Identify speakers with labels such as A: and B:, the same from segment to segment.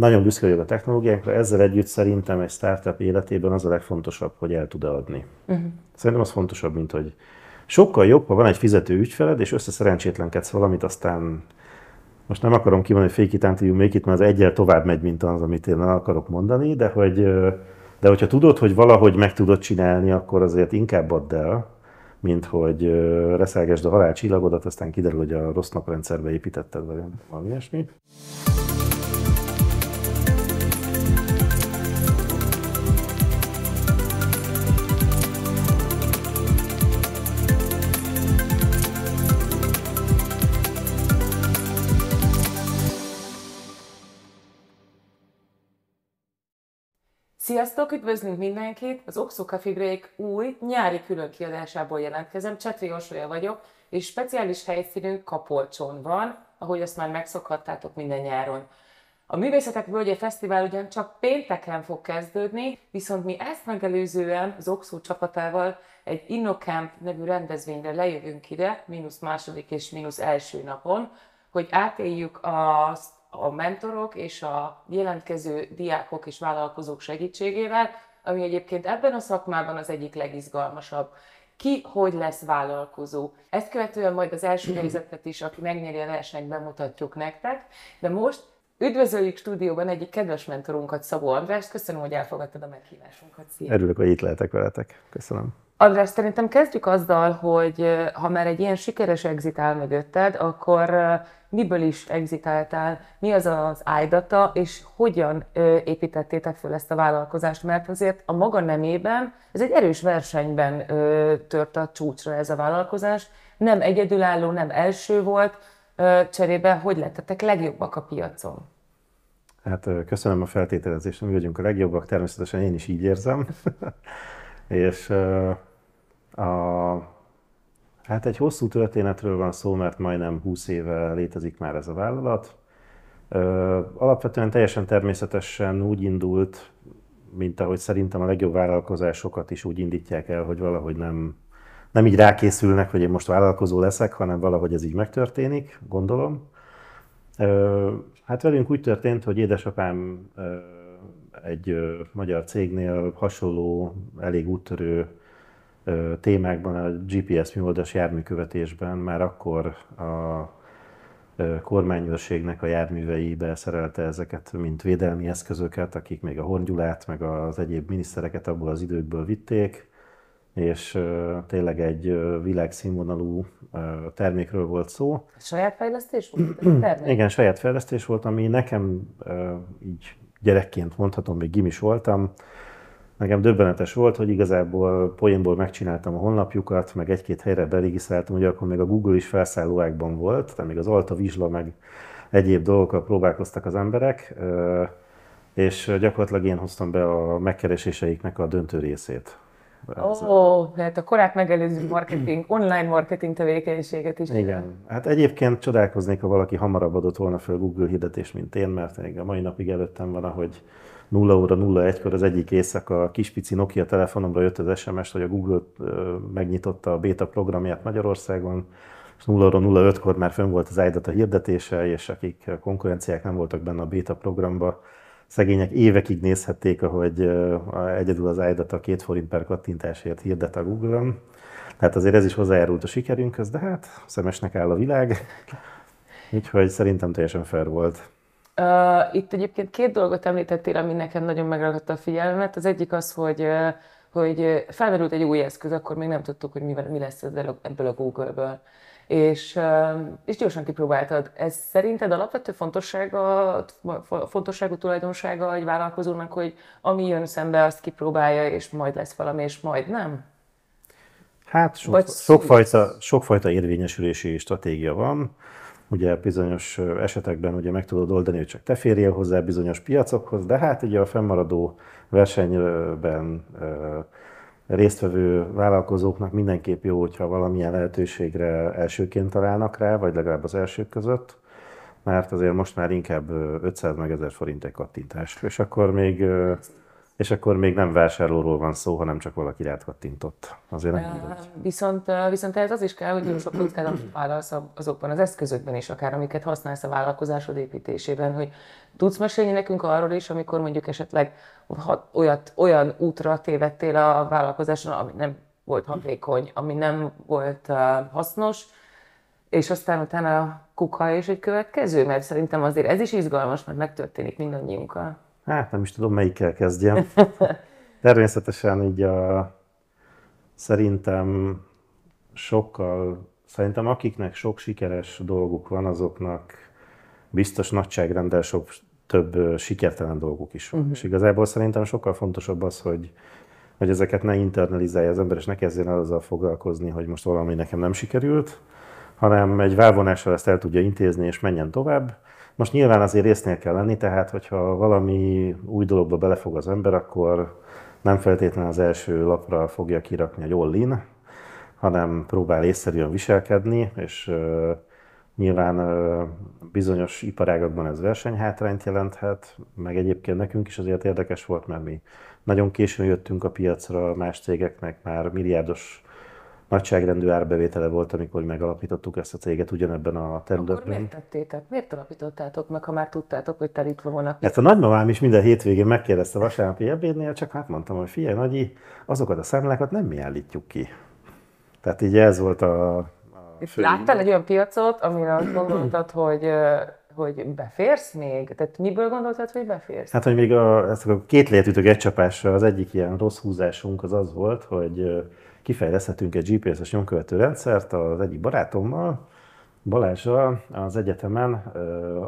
A: Nagyon büszke vagyok a technológiánkra, ezzel együtt szerintem egy startup életében az a legfontosabb, hogy el tud adni. Uh-huh. Szerintem az fontosabb, mint hogy sokkal jobb, ha van egy fizető ügyfeled, és összeszerencsétlenkedsz valamit, aztán most nem akarom kimondani, hogy fake it until you make it, mert az egyel tovább megy, mint az, amit én akarok mondani, de hogy de hogyha tudod, hogy valahogy meg tudod csinálni, akkor azért inkább add el, mint hogy reszelgesd a halálcsillagodat, aztán kiderül, hogy a rossz naprendszerbe építetted, vagy valami ilyesmi.
B: Sziasztok, üdvözlünk mindenkit! Az Oxuka Break új nyári kiadásából jelentkezem. Csetri Osolya vagyok, és speciális helyszínünk Kapolcson van, ahogy azt már megszokhattátok minden nyáron. A Művészetek Völgye Fesztivál ugyan csak pénteken fog kezdődni, viszont mi ezt megelőzően az Oxo csapatával egy InnoCamp nevű rendezvényre lejövünk ide, mínusz második és mínusz első napon, hogy átéljük azt a mentorok és a jelentkező diákok és vállalkozók segítségével, ami egyébként ebben a szakmában az egyik legizgalmasabb. Ki hogy lesz vállalkozó? Ezt követően majd az első helyzetet is, aki megnyeri a versenyt, bemutatjuk nektek, de most Üdvözöljük stúdióban egyik kedves mentorunkat, Szabó Andrást. Köszönöm, hogy elfogadtad a meghívásunkat. Szia.
A: Örülök, hogy itt lehetek veletek. Köszönöm.
B: András, szerintem kezdjük azzal, hogy ha már egy ilyen sikeres exit áll mögötted, akkor miből is exitáltál, mi az az áldata és hogyan építettétek föl ezt a vállalkozást, mert azért a maga nemében ez egy erős versenyben tört a csúcsra ez a vállalkozás, nem egyedülálló, nem első volt, cserébe hogy lettetek legjobbak a piacon?
A: Hát köszönöm a feltételezést, mi vagyunk a legjobbak, természetesen én is így érzem. és a, hát egy hosszú történetről van szó, mert majdnem 20 éve létezik már ez a vállalat. Alapvetően teljesen természetesen úgy indult, mint ahogy szerintem a legjobb vállalkozásokat is úgy indítják el, hogy valahogy nem nem így rákészülnek, hogy én most vállalkozó leszek, hanem valahogy ez így megtörténik, gondolom. Hát velünk úgy történt, hogy édesapám egy magyar cégnél hasonló, elég úttörő témákban, a GPS műholdas járműkövetésben már akkor a kormányőrségnek a járműveibe szerelte ezeket, mint védelmi eszközöket, akik még a Horngyulát, meg az egyéb minisztereket abból az időkből vitték és tényleg egy világszínvonalú termékről volt szó.
B: Saját fejlesztés volt? Termék?
A: Igen, saját fejlesztés volt, ami nekem így gyerekként mondhatom, még gimis voltam, nekem döbbenetes volt, hogy igazából poénból megcsináltam a honlapjukat, meg egy-két helyre beregisztráltam, ugye akkor még a Google is felszállóákban volt, tehát még az Alta Vizsla, meg egyéb dolgokkal próbálkoztak az emberek, és gyakorlatilag én hoztam be a megkereséseiknek a döntő részét.
B: Ó, oh, tehát a korát megelőző marketing, online marketing tevékenységet is. Igen.
A: Hát egyébként csodálkoznék, ha valaki hamarabb adott volna föl Google hirdetés mint én, mert még a mai napig előttem van, ahogy 0 óra 01-kor az egyik éjszaka a pici Nokia telefonomra jött az SMS, hogy a Google megnyitotta a beta programját Magyarországon, és 0 óra 05-kor már fönn volt az iData hirdetése, és akik konkurenciák nem voltak benne a beta programban szegények évekig nézhették, ahogy egyedül az ájdat a két forint per kattintásért hirdet a Google-on. Tehát azért ez is hozzájárult a sikerünkhöz, de hát szemesnek áll a világ. Úgyhogy szerintem teljesen fair volt.
B: Uh, itt egyébként két dolgot említettél, ami nekem nagyon megragadta a figyelmet. Az egyik az, hogy hogy felmerült egy új eszköz, akkor még nem tudtuk, hogy mi, mi lesz ebből a Google-ből és, és gyorsan kipróbáltad. Ez szerinted alapvető fontossága, fontosságú tulajdonsága egy vállalkozónak, hogy ami jön szembe, azt kipróbálja, és majd lesz valami, és majd nem? Hát sok, Vagy sokfajta,
A: sokfajta érvényesülési stratégia van. Ugye bizonyos esetekben ugye meg tudod oldani, hogy csak te férjél hozzá bizonyos piacokhoz, de hát ugye a fennmaradó versenyben résztvevő vállalkozóknak mindenképp jó, hogyha valamilyen lehetőségre elsőként találnak rá, vagy legalább az elsők között, mert azért most már inkább 500 meg 1000 forint egy kattintás, és akkor még és akkor még nem vásárlóról van szó, hanem csak valaki rád kattintott. Azért nem
B: Viszont, viszont ez az is kell, hogy sok kockázatot vállalsz azokban az eszközökben is, akár amiket használsz a vállalkozásod építésében, hogy tudsz mesélni nekünk arról is, amikor mondjuk esetleg olyat, olyan útra tévedtél a vállalkozáson, ami nem volt hatékony, ami nem volt hasznos, és aztán utána a kuka és egy következő, mert szerintem azért ez is izgalmas, mert megtörténik mindannyiunkkal.
A: Hát nem is tudom, melyikkel kezdjem. Természetesen így a, szerintem sokkal, szerintem akiknek sok sikeres dolguk van, azoknak biztos nagyságrendel sok több sikertelen dolguk is van. Uh-huh. És igazából szerintem sokkal fontosabb az, hogy hogy ezeket ne internalizálja az ember, és ne kezdjen el azzal foglalkozni, hogy most valami nekem nem sikerült, hanem egy válvonással ezt el tudja intézni, és menjen tovább. Most nyilván azért résznél kell lenni, tehát hogyha valami új dologba belefog az ember, akkor nem feltétlenül az első lapra fogja kirakni a Jollin, hanem próbál észszerűen viselkedni, és nyilván bizonyos iparágakban ez versenyhátrányt jelenthet, meg egyébként nekünk is azért érdekes volt, mert mi nagyon későn jöttünk a piacra, más cégeknek már milliárdos nagyságrendű árbevétele volt, amikor megalapítottuk ezt a céget ugyanebben a területben. Akkor miért
B: tettétek? Miért alapítottátok meg, ha már tudtátok, hogy telítve volna? Ezt a
A: nagymamám is minden hétvégén megkérdezte a vasárnapi ebédnél, csak hát mondtam, hogy figyelj, nagyi, azokat a számlákat nem mi állítjuk ki. Tehát így ez volt a... a
B: láttál egy olyan piacot, amire azt gondoltad, hogy hogy beférsz még? Tehát miből gondoltad, hogy beférsz?
A: Hát, hogy még a, ezt a két létütök egy csapásra az egyik ilyen rossz húzásunk az az volt, hogy kifejleszthetünk egy GPS-es nyomkövető rendszert az egyik barátommal, Balázsra az egyetemen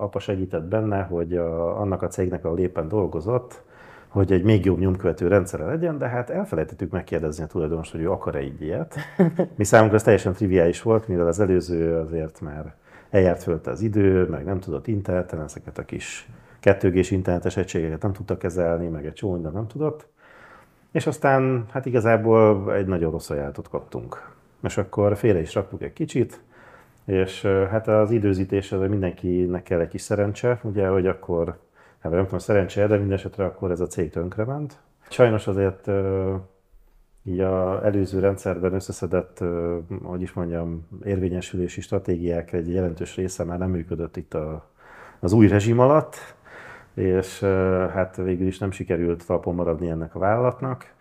A: apa segített benne, hogy a, annak a cégnek, a lépen dolgozott, hogy egy még jobb nyomkövető rendszere legyen, de hát elfelejtettük megkérdezni a tulajdonos, hogy ő akar-e így ilyet. Mi számunkra ez teljesen triviális volt, mivel az előző azért már eljárt fölte az idő, meg nem tudott interneten ezeket a kis kettőgés internetes egységeket nem tudta kezelni, meg egy csomó nem tudott. És aztán hát igazából egy nagyon rossz ajánlatot kaptunk. És akkor félre is raktuk egy kicsit, és hát az időzítés, az mindenkinek kell egy kis szerencse, ugye, hogy akkor, hát nem tudom, szerencse, de minden esetre akkor ez a cég ment. Sajnos azért így a előző rendszerben összeszedett, hogy is mondjam, érvényesülési stratégiák egy jelentős része már nem működött itt a, az új rezsim alatt, és hát végül is nem sikerült talpon maradni ennek a vállalatnak.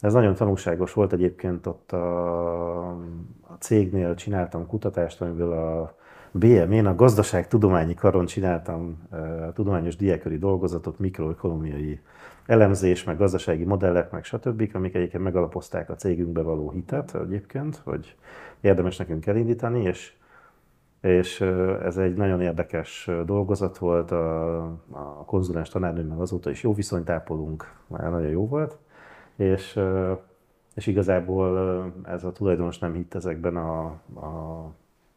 A: Ez nagyon tanulságos volt egyébként ott a, a cégnél csináltam kutatást, amiből a BM-én a gazdaságtudományi karon csináltam a tudományos diákori dolgozatot, mikroökonomiai elemzés, meg gazdasági modellek, meg stb., amik egyébként megalapozták a cégünkbe való hitet egyébként, hogy érdemes nekünk elindítani, és és ez egy nagyon érdekes dolgozat volt, a, a konzulens tanárnőmmel azóta is jó viszonyt ápolunk, már nagyon jó volt, és, és igazából ez a tulajdonos nem hitt ezekben a, a,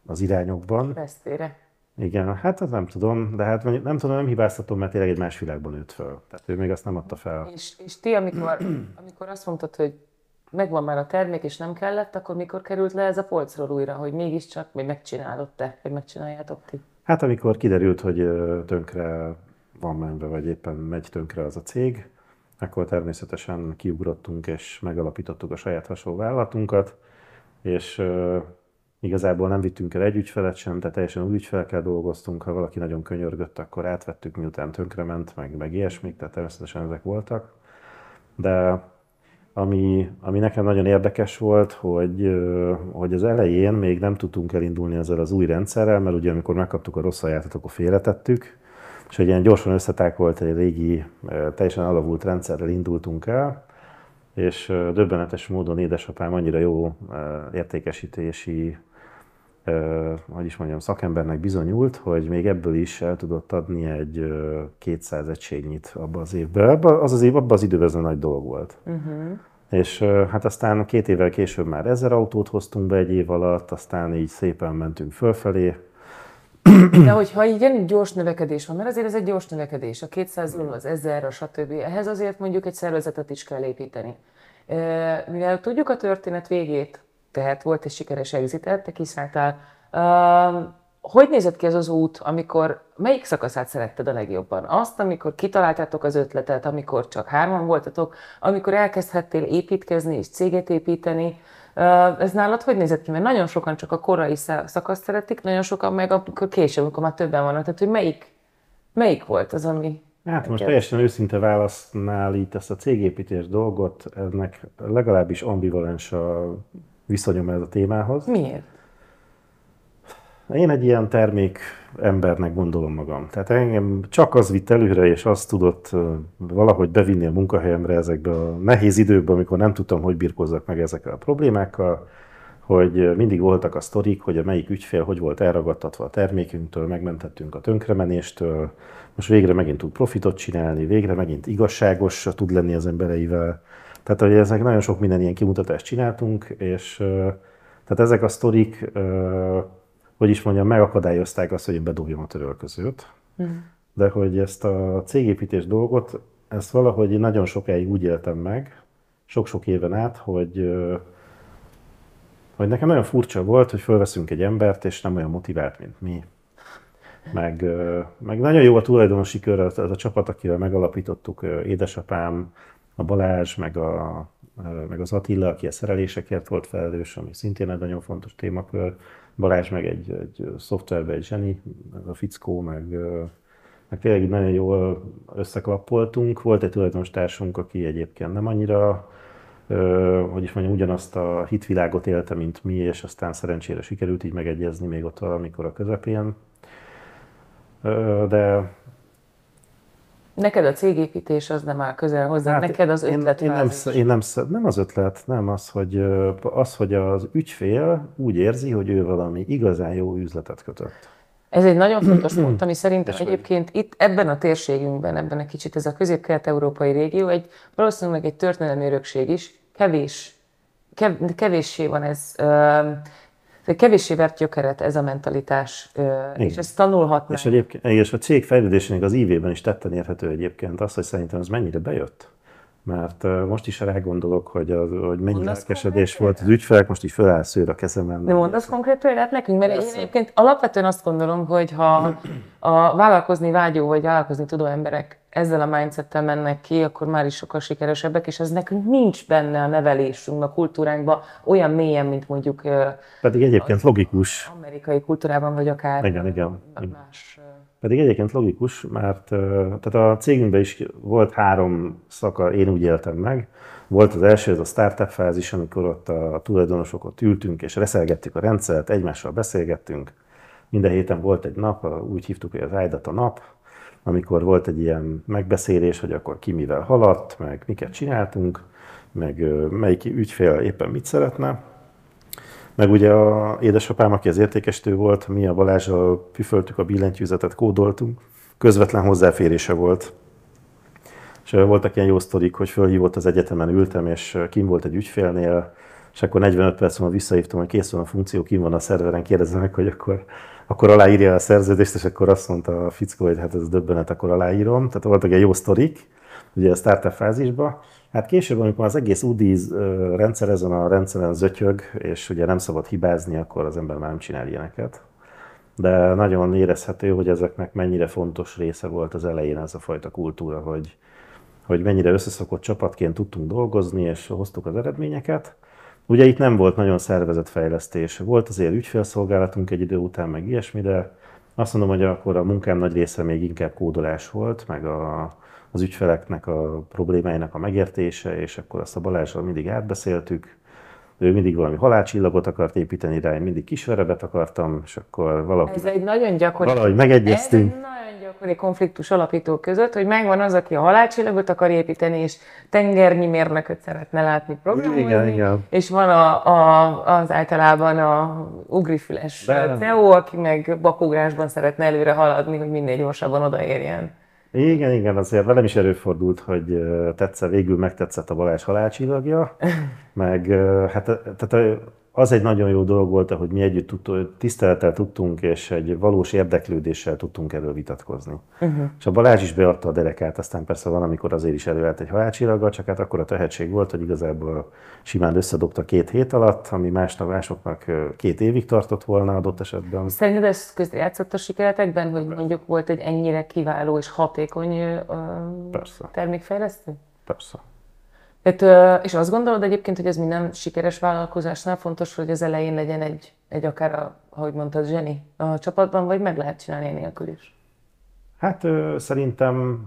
A: az irányokban.
B: Vesztére.
A: Igen, hát az nem tudom, de hát nem tudom, nem hibáztatom, mert tényleg egy más világban nőtt föl. Tehát ő még azt nem adta fel. És,
B: és ti, amikor, amikor azt mondtad, hogy megvan már a termék, és nem kellett, akkor mikor került le ez a polcról újra, hogy mégiscsak még megcsinálod te, vagy megcsináljátok ti?
A: Hát amikor kiderült, hogy tönkre van menve, vagy éppen megy tönkre az a cég, akkor természetesen kiugrottunk és megalapítottuk a saját hasonló vállalatunkat, és igazából nem vittünk el egy ügyfelet sem, tehát teljesen új ügyfelekkel dolgoztunk, ha valaki nagyon könyörgött, akkor átvettük, miután tönkrement, meg, meg ilyesmik, tehát természetesen ezek voltak. De ami, ami nekem nagyon érdekes volt, hogy, hogy az elején még nem tudtunk elindulni ezzel az új rendszerrel, mert ugye amikor megkaptuk a rossz ajánlatot, akkor félretettük, és egy ilyen gyorsan összetákolt egy régi, teljesen alavult rendszerrel indultunk el, és döbbenetes módon édesapám annyira jó értékesítési hogy is mondjam, szakembernek bizonyult, hogy még ebből is el tudott adni egy 200 egységnyit abban az évben. Abba, az az év, abban az időben ez nagy dolog volt. Uh-huh. És hát aztán két évvel később már ezer autót hoztunk be egy év alatt, aztán így szépen mentünk fölfelé.
B: De hogyha ilyen gyors növekedés van, mert azért ez egy gyors növekedés, a 200 millió az 1000, a stb. Ehhez azért mondjuk egy szervezetet is kell építeni. Mivel tudjuk a történet végét, tehát volt egy sikeres exitet, te kiszálltál. Uh, hogy nézett ki ez az út, amikor melyik szakaszát szeretted a legjobban? Azt, amikor kitaláltátok az ötletet, amikor csak hárman voltatok, amikor elkezdhettél építkezni és céget építeni, ez nálad hogy nézett ki? Mert nagyon sokan csak a korai szakaszt szeretik, nagyon sokan meg akkor később, amikor már többen vannak. Tehát, hogy melyik, melyik volt az, ami... Hát most teljesen
A: őszinte válasznál itt ezt a cégépítés dolgot, ennek legalábbis ambivalens a viszonyom ez a témához. Miért? Én egy ilyen termék embernek gondolom magam. Tehát engem csak az vitt előre, és azt tudott valahogy bevinni a munkahelyemre ezekbe a nehéz időkbe, amikor nem tudtam, hogy birkozzak meg ezekkel a problémákkal, hogy mindig voltak a sztorik, hogy a melyik ügyfél hogy volt elragadtatva a termékünktől, megmentettünk a tönkremenéstől, most végre megint tud profitot csinálni, végre megint igazságos tud lenni az embereivel. Tehát, hogy ezek nagyon sok minden ilyen kimutatást csináltunk, és tehát ezek a sztorik, hogy is mondjam, megakadályozták azt, hogy én bedobjam a törölközőt. Mhm. De hogy ezt a cégépítés dolgot, ezt valahogy nagyon sokáig úgy éltem meg, sok-sok éven át, hogy, hogy nekem nagyon furcsa volt, hogy fölveszünk egy embert, és nem olyan motivált, mint mi. Meg, meg nagyon jó a tulajdonosi kör, az a csapat, akivel megalapítottuk, édesapám, a Balázs, meg, a, meg az Attila, aki a szerelésekért volt felelős, ami szintén egy nagyon fontos témakör. Balázs meg egy, egy szoftverbe egy zseni, meg a fickó, meg, meg tényleg nagyon jól összeklappoltunk. Volt egy tulajdonos társunk, aki egyébként nem annyira hogy is mondjam, ugyanazt a hitvilágot élte, mint mi, és aztán szerencsére sikerült így megegyezni még ott valamikor a közepén. De
B: Neked a cégépítés az nem áll közel hozzá, hát neked az ötlet. Én, én, nem,
A: én nem, nem az ötlet, nem az hogy, az, hogy az ügyfél úgy érzi, hogy ő valami igazán jó üzletet kötött.
B: Ez egy nagyon fontos pont, ami szerintem egyébként itt ebben a térségünkben, ebben egy kicsit ez a közép-kelet-európai régió, egy valószínűleg egy történelmi örökség is, kevés, kev, kevéssé van ez Kevéssé vert gyökeret ez a mentalitás, Igen. és ezt tanulhatnánk. És,
A: egyébként, és a cég fejlődésének az ívében is tetten érhető egyébként azt, hogy szerintem ez mennyire bejött. Mert most is gondolok, hogy, az, hogy mennyi mondasz lelkesedés volt az ügyfelek, most így felállsz a kezemben. De
B: mondasz konkrét példát nekünk? Mert Persze. én egyébként alapvetően azt gondolom, hogy ha a vállalkozni vágyó vagy vállalkozni tudó emberek ezzel a mindsettel mennek ki, akkor már is sokkal sikeresebbek, és ez nekünk nincs benne a nevelésünk, a kultúránkban olyan mélyen, mint mondjuk Pedig
A: egyébként logikus.
B: Amerikai kultúrában, vagy akár igen,
A: igen. más. Pedig egyébként logikus, mert tehát a cégünkben is volt három szaka, én úgy éltem meg. Volt az első, ez a startup fázis, amikor ott a tulajdonosok ott ültünk és reszelgettük a rendszert, egymással beszélgettünk, minden héten volt egy nap, úgy hívtuk, hogy az ájdat a nap, amikor volt egy ilyen megbeszélés, hogy akkor ki mivel haladt, meg miket csináltunk, meg melyik ügyfél éppen mit szeretne. Meg ugye a édesapám, aki az értékestő volt, mi a Balázsral püföltük a billentyűzetet, kódoltunk, közvetlen hozzáférése volt. És voltak ilyen jó sztorik, hogy fölhívott az egyetemen, ültem, és kim volt egy ügyfélnél, és akkor 45 perc múlva visszahívtam, hogy kész van a funkció, kim van a szerveren, kérdezem meg, hogy akkor akkor aláírja a szerződést, és akkor azt mondta a fickó, hogy hát ez döbbenet, akkor aláírom. Tehát voltak egy jó sztorik, ugye a startup fázisba. Hát később, amikor az egész UDIZ rendszer ezen a rendszeren zötyög, és ugye nem szabad hibázni, akkor az ember már nem csinál ilyeneket. De nagyon érezhető, hogy ezeknek mennyire fontos része volt az elején ez a fajta kultúra, hogy, hogy mennyire összeszokott csapatként tudtunk dolgozni, és hoztuk az eredményeket. Ugye itt nem volt nagyon szervezett fejlesztés. Volt azért ügyfélszolgálatunk egy idő után, meg ilyesmi, de azt mondom, hogy akkor a munkám nagy része még inkább kódolás volt, meg a, az ügyfeleknek a problémáinak a megértése, és akkor azt a Balázsral mindig átbeszéltük. Ő mindig valami halálcsillagot akart építeni rá, én mindig kisverebet akartam, és akkor valahogy, Ez
B: egy nagyon gyakori... valahogy megegyeztünk. Ez egy nagyon gyakori konfliktus alapító között, hogy megvan az, aki a halálcsillagot akar építeni, és tengernyi mérnököt szeretne látni programozni, igen, igen. és van a, a, az általában a ugrifüles CEO, aki meg bakugrásban szeretne előre haladni, hogy minél gyorsabban odaérjen.
A: Igen, igen, azért velem is előfordult, hogy tetszett, végül megtetszett a Balázs halálcsillagja, meg hát tehát az egy nagyon jó dolog volt, hogy mi együtt tudtunk, tisztelettel tudtunk, és egy valós érdeklődéssel tudtunk erről vitatkozni. Uh-huh. És a Balázs is beadta a derekát, aztán persze amikor azért is előállt egy halácsillaggal, csak hát akkor a tehetség volt, hogy igazából simán összedobta két hét alatt, ami más másoknak két évig tartott volna adott esetben.
B: Szerinted ez játszott a sikeretekben, hogy mondjuk volt egy ennyire kiváló és hatékony uh, termékfejlesztő? Persze. Tehát, és azt gondolod egyébként, hogy ez minden sikeres vállalkozásnál fontos, hogy az elején legyen egy, egy akár, a, ahogy mondtad, zseni a csapatban, vagy meg lehet csinálni nélkül is?
A: Hát szerintem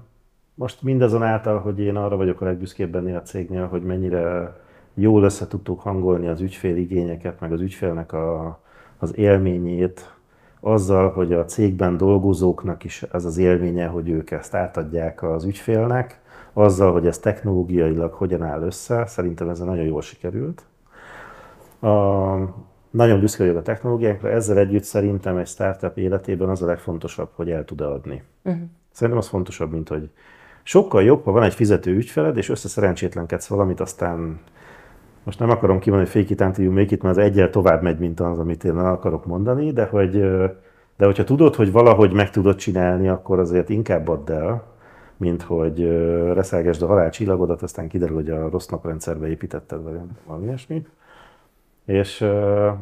A: most mindazonáltal, hogy én arra vagyok a legbüszkébb ennél a cégnél, hogy mennyire jól össze tudtuk hangolni az ügyfél igényeket, meg az ügyfélnek a, az élményét, azzal, hogy a cégben dolgozóknak is ez az élménye, hogy ők ezt átadják az ügyfélnek, azzal, hogy ez technológiailag hogyan áll össze, szerintem ez nagyon jól sikerült. A, nagyon büszke vagyok a technológiákra, ezzel együtt szerintem egy startup életében az a legfontosabb, hogy el tud adni. Uh-huh. Szerintem az fontosabb, mint hogy sokkal jobb, ha van egy fizető ügyfeled, és összeszerencsétlenkedsz valamit, aztán most nem akarom kimondani, hogy fake it until you make it, mert az egyel tovább megy, mint az, amit én akarok mondani, de hogy de hogyha tudod, hogy valahogy meg tudod csinálni, akkor azért inkább add el, mint hogy reszelgesd a csillagodat, aztán kiderül, hogy a rossz naprendszerbe építetted, vagy valami ilyesmi. És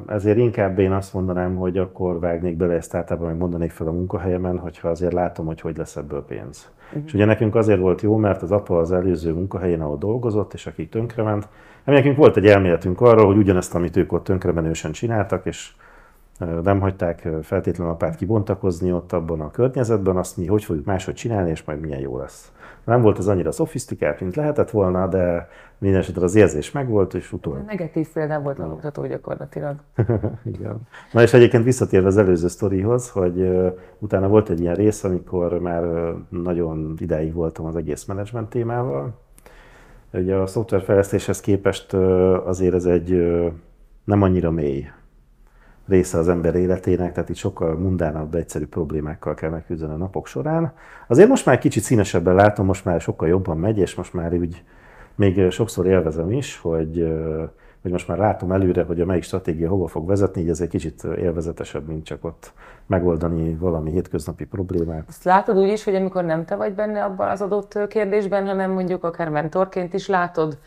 A: ezért inkább én azt mondanám, hogy akkor vágnék bele ezt általában, meg mondanék fel a munkahelyemen, hogyha azért látom, hogy hogy lesz ebből pénz. Uh-huh. És ugye nekünk azért volt jó, mert az apa az előző munkahelyén, ahol dolgozott, és aki tönkrement, hát nekünk volt egy elméletünk arról, hogy ugyanezt, amit ők ott tönkremenősen csináltak, és nem hagyták feltétlenül a párt kibontakozni ott abban a környezetben, azt mi hogy fogjuk máshogy csinálni, és majd milyen jó lesz. Nem volt az annyira szofisztikált, mint lehetett volna, de minden esetre az érzés megvolt, és utol.
B: Negatív példa volt a mutató gyakorlatilag.
A: Igen. Na és egyébként visszatérve az előző sztorihoz, hogy utána volt egy ilyen rész, amikor már nagyon ideig voltam az egész menedzsment témával. Ugye a szoftverfejlesztéshez képest azért ez egy nem annyira mély része az ember életének, tehát itt sokkal mundánabb, egyszerű problémákkal kell megküzdeni a napok során. Azért most már kicsit színesebben látom, most már sokkal jobban megy, és most már úgy még sokszor élvezem is, hogy, hogy most már látom előre, hogy a melyik stratégia hova fog vezetni, így ez egy kicsit élvezetesebb, mint csak ott megoldani valami hétköznapi problémát.
B: Azt látod úgy is, hogy amikor nem te vagy benne abban az adott kérdésben, hanem mondjuk akár mentorként is látod,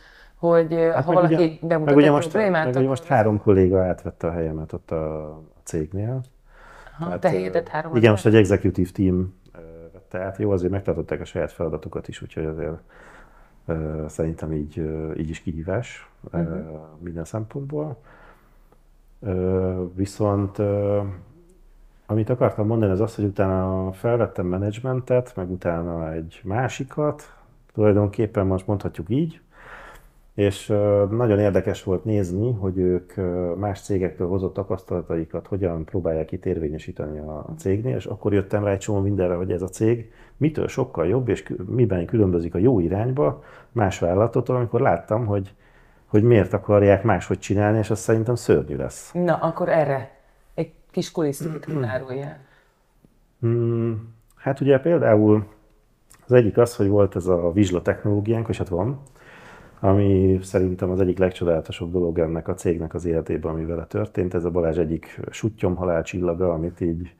B: hogy hát ha valaki ugye, bemutat meg ugye most, problémát... Meg
A: ugye most három kolléga átvette a helyemet ott a cégnél. Aha, te hirdet három Igen, most egy executive team vette át. Jó, azért megtartották a saját feladatokat is, úgyhogy azért szerintem így, így is kihívás uh-huh. minden szempontból. Viszont amit akartam mondani, az az, hogy utána felvettem menedzsmentet, meg utána egy másikat, tulajdonképpen most mondhatjuk így, és nagyon érdekes volt nézni, hogy ők más cégektől hozott tapasztalataikat hogyan próbálják itt érvényesíteni a cégnél, és akkor jöttem rá egy csomó mindenre, hogy ez a cég mitől sokkal jobb, és miben különbözik a jó irányba más vállalatotól, amikor láttam, hogy, hogy miért akarják máshogy csinálni, és az szerintem szörnyű lesz.
B: Na, akkor erre egy kis kulisztikát mm-hmm. árulja.
A: Hmm, hát ugye például az egyik az, hogy volt ez a vizsla technológiánk, és hát van, ami szerintem az egyik legcsodálatosabb dolog ennek a cégnek az életében, ami vele történt. Ez a Balázs egyik suttyom halálcsillaga, amit így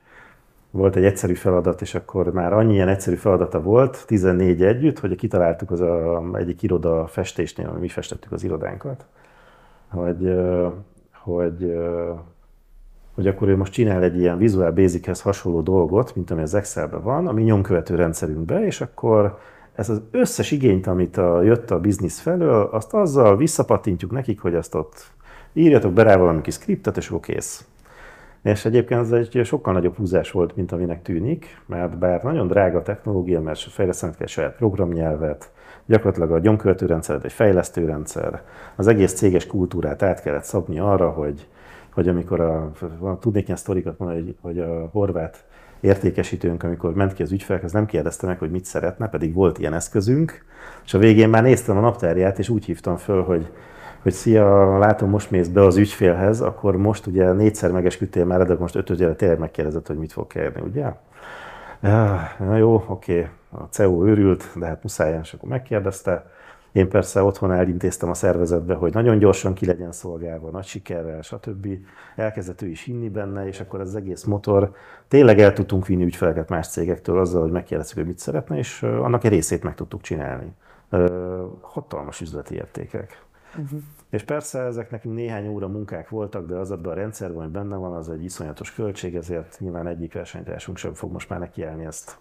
A: volt egy egyszerű feladat, és akkor már annyi ilyen egyszerű feladata volt, 14 együtt, hogy kitaláltuk az a, egyik iroda festésnél, ami mi festettük az irodánkat, hogy, hogy, hogy akkor ő most csinál egy ilyen Visual Basichez hasonló dolgot, mint ami az Excelben van, ami nyomkövető rendszerünkben, és akkor ezt az összes igényt, amit a, jött a biznisz felől, azt azzal visszapatintjuk nekik, hogy ezt ott írjatok be rá valami kis skriptet, és akkor kész. És egyébként ez egy sokkal nagyobb húzás volt, mint aminek tűnik, mert bár nagyon drága a technológia, mert fejlesztenek kell saját programnyelvet, gyakorlatilag a gyomköltőrendszeret egy fejlesztőrendszer, az egész céges kultúrát át kellett szabni arra, hogy, hogy amikor a, tudnék ilyen sztorikat mondani, hogy, hogy a horvát értékesítőnk, amikor ment ki az ügyfelekhez, nem kérdezte meg, hogy mit szeretne, pedig volt ilyen eszközünk, és a végén már néztem a naptárját, és úgy hívtam föl, hogy hogy szia, látom, most mész be az ügyfélhez, akkor most ugye négyszer megesküdtél már, de most ötödjére tényleg megkérdezett, hogy mit fog kérni, ugye? Ah, na jó, oké, a CEO őrült, de hát muszáj, és akkor megkérdezte. Én persze otthon elintéztem a szervezetbe, hogy nagyon gyorsan ki legyen szolgálva, nagy sikerrel, stb. Elkezdett ő is hinni benne, és akkor az egész motor tényleg el tudtunk vinni ügyfeleket más cégektől azzal, hogy megkérdeztük, hogy mit szeretne, és annak egy részét meg tudtuk csinálni. Hatalmas üzleti értékek. Uh-huh. És persze ezek nekünk néhány óra munkák voltak, de az abban a rendszerben, hogy benne van, az egy iszonyatos költség, ezért nyilván egyik versenytársunk sem fog most már nekiállni ezt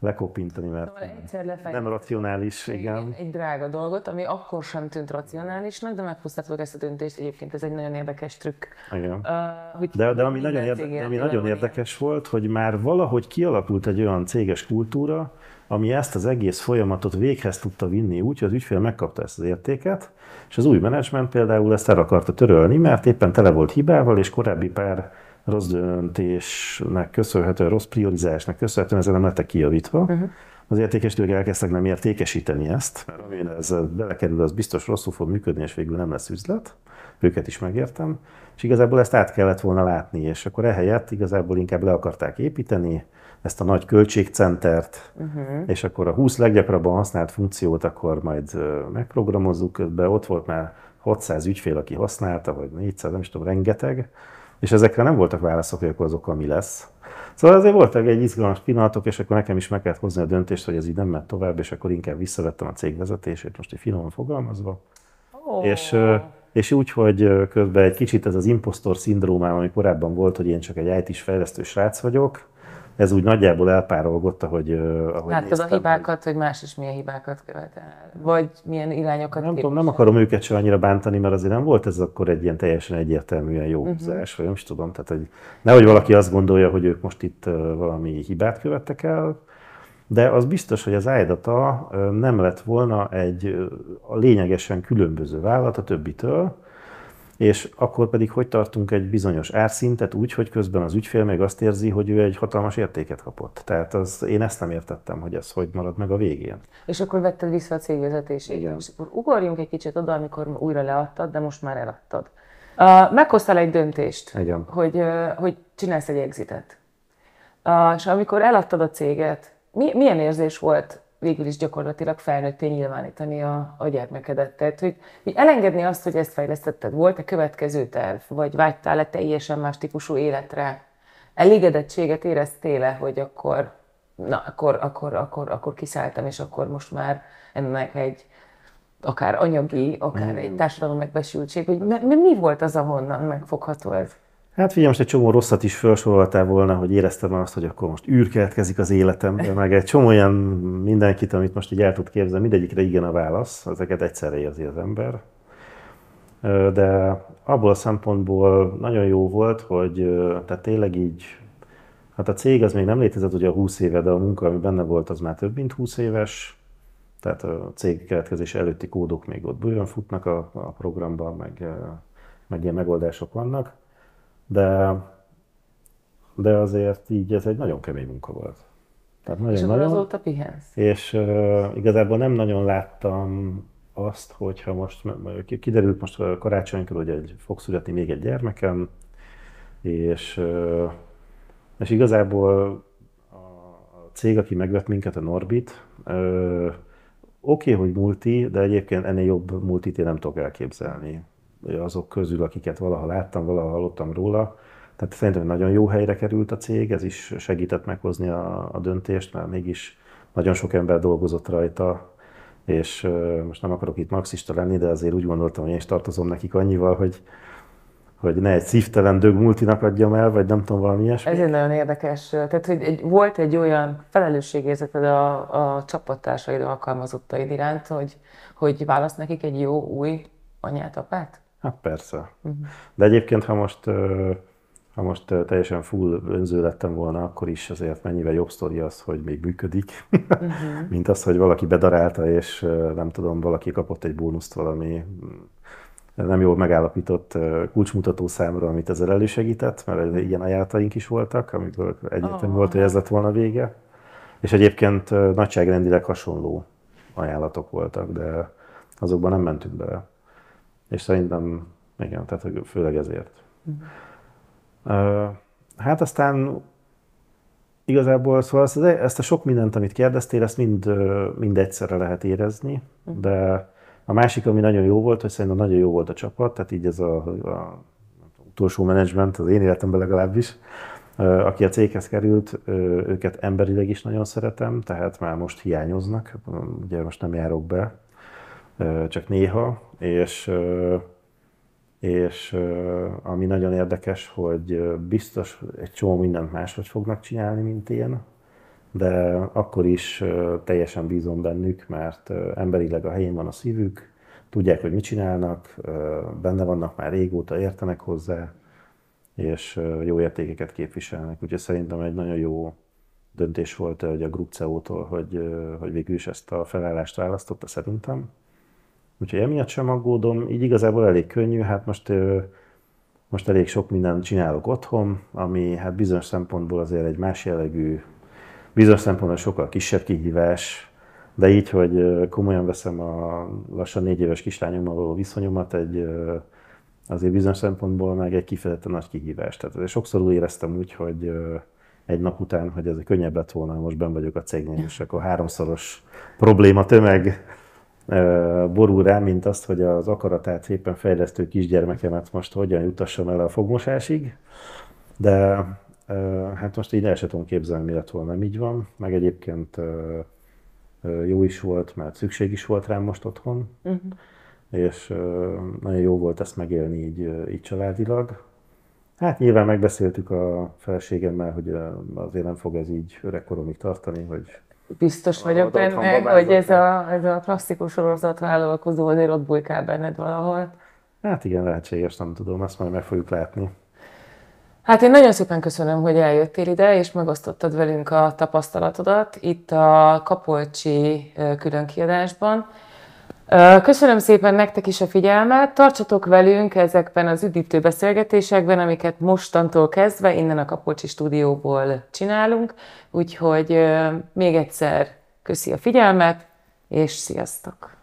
A: lekopintani, mert
B: szóval nem
A: racionális, igen.
B: Egy, egy drága dolgot, ami akkor sem tűnt racionálisnak, de megpusztáltuk ezt a döntést, egyébként ez egy nagyon érdekes trükk. Igen. Uh, hogy de, de ami nagyon, érde, ami nagyon
A: érdekes volt, hogy már valahogy kialakult egy olyan céges kultúra, ami ezt az egész folyamatot véghez tudta vinni úgy, hogy az ügyfél megkapta ezt az értéket, és az új menedzsment például ezt el akarta törölni, mert éppen tele volt hibával, és korábbi pár rossz döntésnek köszönhetően, rossz priorizásnak köszönhetően ezzel nem lettek kijavítva. Uh-huh. Az értékesítők elkezdtek nem értékesíteni ezt, mert amire ez belekerül, az biztos rosszul fog működni, és végül nem lesz üzlet. Őket is megértem. És igazából ezt át kellett volna látni, és akkor ehelyett igazából inkább le akarták építeni, ezt a nagy költségcentert, uh-huh. és akkor a 20 leggyakrabban használt funkciót akkor majd megprogramozzuk, de ott volt már 600 ügyfél, aki használta, vagy 400, nem is tudom, rengeteg, és ezekre nem voltak válaszok, hogy akkor azokkal mi lesz. Szóval azért voltak egy izgalmas pillanatok, és akkor nekem is meg kellett hozni a döntést, hogy ez így nem ment tovább, és akkor inkább visszavettem a cég vezetését, most egy finoman fogalmazva. Oh. És, és úgy, hogy közben egy kicsit ez az impostor szindrómám, ami korábban volt, hogy én csak egy IT-s fejlesztő srác vagyok, ez úgy nagyjából elpárolgott, ahogy, ahogy Láttad néztem, a
B: hibákat, hogy... más is milyen hibákat el, Vagy milyen irányokat Nem tudom, nem
A: akarom őket se annyira bántani, mert azért nem volt ez akkor egy ilyen teljesen egyértelműen jó uh-huh. vagy nem is tudom. Tehát, hogy nehogy valaki azt gondolja, hogy ők most itt valami hibát követtek el, de az biztos, hogy az iData nem lett volna egy lényegesen különböző vállalat a többitől, és akkor pedig hogy tartunk egy bizonyos árszintet úgy, hogy közben az ügyfél még azt érzi, hogy ő egy hatalmas értéket kapott. Tehát az, én ezt nem értettem, hogy ez hogy marad meg a végén.
B: És akkor vetted vissza a cégvezetését. Igen. És akkor ugorjunk egy kicsit oda, amikor újra leadtad, de most már eladtad. Uh, meghoztál egy döntést, Igen. Hogy, uh, hogy csinálsz egy exitet. Uh, és amikor eladtad a céget, mi, milyen érzés volt végül is gyakorlatilag felnőtté nyilvánítani a, a gyermekedet. Tehát, hogy, hogy elengedni azt, hogy ezt fejlesztetted, volt-e következő terv, vagy vágytál-e teljesen más típusú életre? Elégedettséget éreztél-e, hogy akkor, na, akkor, akkor, akkor, akkor kiszálltam, és akkor most már ennek egy akár anyagi, akár mm. egy társadalom megbesültség, hogy mi, mi volt az, ahonnan megfogható ez?
A: Hát figyelj, most egy csomó rosszat is felsoroltál volna, hogy éreztem azt, hogy akkor most űr keletkezik az életem. meg egy csomó olyan mindenkit, amit most így el tud képzelni, mindegyikre igen a válasz, ezeket egyszerre érzi az ember. De abból a szempontból nagyon jó volt, hogy tehát tényleg így, hát a cég az még nem létezett ugye 20 éve, de a munka, ami benne volt, az már több mint 20 éves, tehát a cég keletkezés előtti kódok még ott bőven futnak a, a programban, meg, meg ilyen megoldások vannak de, de azért így ez egy nagyon kemény munka volt. Tehát nagyon, és nagyon, azóta pihensz. És uh, igazából nem nagyon láttam azt, hogyha most kiderült most karácsonykor, hogy egy, fog születni még egy gyermekem, és, uh, és igazából a cég, aki megvett minket, a Norbit, uh, oké, okay, hogy multi, de egyébként ennél jobb multit én nem tudok elképzelni azok közül, akiket valaha láttam, valaha hallottam róla. Tehát szerintem nagyon jó helyre került a cég, ez is segített meghozni a, a döntést, mert mégis nagyon sok ember dolgozott rajta, és most nem akarok itt maxista lenni, de azért úgy gondoltam, hogy én is tartozom nekik annyival, hogy, hogy ne egy szívtelen dög multinak adjam el, vagy nem tudom, valami ilyesmi. Ez
B: egy nagyon érdekes. Tehát, hogy egy, volt egy olyan felelősségérzeted a, a csapattársaid, alkalmazottaid iránt, hogy, hogy válasz nekik egy jó új anyát, apát?
A: Hát persze. Mhm. De egyébként, ha most, ha most teljesen full önző lettem volna, akkor is azért mennyivel jobb sztori az, hogy még működik, uh-huh. mint az, hogy valaki bedarálta, és nem tudom, valaki kapott egy bónuszt valami nem jól megállapított kulcsmutató számra, amit ezzel elősegített, mert ilyen ajátaink is voltak, amikor egyértelmű oh. volt, hogy ez lett volna vége. És egyébként nagyságrendileg hasonló ajánlatok voltak, de azokban nem mentünk bele és szerintem igen, tehát főleg ezért. Uh-huh. Hát aztán igazából szóval ezt, a sok mindent, amit kérdeztél, ezt mind, mind egyszerre lehet érezni, uh-huh. de a másik, ami nagyon jó volt, hogy szerintem nagyon jó volt a csapat, tehát így ez a, a utolsó menedzsment, az én életemben legalábbis, aki a céghez került, őket emberileg is nagyon szeretem, tehát már most hiányoznak, ugye most nem járok be, csak néha, és, és ami nagyon érdekes, hogy biztos egy csomó mindent máshogy fognak csinálni, mint én, de akkor is teljesen bízom bennük, mert emberileg a helyén van a szívük, tudják, hogy mit csinálnak, benne vannak már régóta, értenek hozzá, és jó értékeket képviselnek. Úgyhogy szerintem egy nagyon jó döntés volt hogy a Grupceótól, hogy, hogy végül is ezt a felállást választotta szerintem. Úgyhogy emiatt sem aggódom, így igazából elég könnyű, hát most, most elég sok mindent csinálok otthon, ami hát bizonyos szempontból azért egy más jellegű, bizonyos szempontból sokkal kisebb kihívás, de így, hogy komolyan veszem a lassan négy éves kislányommal való viszonyomat, egy, azért bizonyos szempontból meg egy kifejezetten nagy kihívás. Tehát sokszor úgy éreztem úgy, hogy egy nap után, hogy ez könnyebb lett volna, most ben vagyok a cégnél, és akkor háromszoros probléma tömeg borul rá, mint azt, hogy az akaratát szépen fejlesztő kisgyermekemet most hogyan jutassam el a fogmosásig, de hát most így el sem tudom képzelni, mi lett volna, nem így van, meg egyébként jó is volt, mert szükség is volt rám most otthon, uh-huh. és nagyon jó volt ezt megélni így, így családilag. Hát nyilván megbeszéltük a feleségemmel, hogy azért nem fog ez így öregkoromig tartani, hogy
B: biztos vagyok benne, hogy ez a, ez a klasszikus sorozat vállalkozó azért ott bujkál benned valahol.
A: Hát igen, lehetséges, nem tudom, ezt majd meg fogjuk látni.
B: Hát én nagyon szépen köszönöm, hogy eljöttél ide, és megosztottad velünk a tapasztalatodat itt a Kapolcsi különkiadásban. Köszönöm szépen nektek is a figyelmet, tartsatok velünk ezekben az üdítő beszélgetésekben, amiket mostantól kezdve innen a kapocsi stúdióból csinálunk, úgyhogy még egyszer köszi a figyelmet, és sziasztok!